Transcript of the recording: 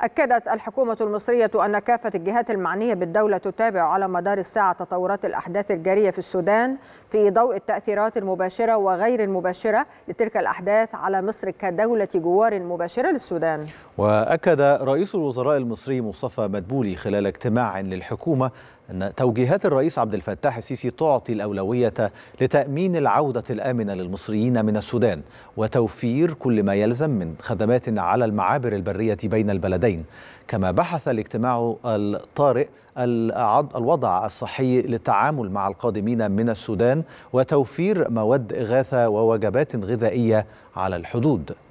أكدت الحكومة المصرية أن كافة الجهات المعنية بالدولة تتابع على مدار الساعة تطورات الأحداث الجارية في السودان في ضوء التأثيرات المباشرة وغير المباشرة لتلك الأحداث على مصر كدولة جوار مباشرة للسودان وأكد رئيس الوزراء المصري مصطفى مدبولي خلال اجتماع للحكومة أن توجيهات الرئيس عبد الفتاح السيسي تعطي الأولوية لتأمين العودة الآمنة للمصريين من السودان وتوفير كل ما يلزم من خدمات على المعابر البرية بين البلدين كما بحث الاجتماع الطارئ الوضع الصحي للتعامل مع القادمين من السودان وتوفير مواد إغاثة ووجبات غذائية على الحدود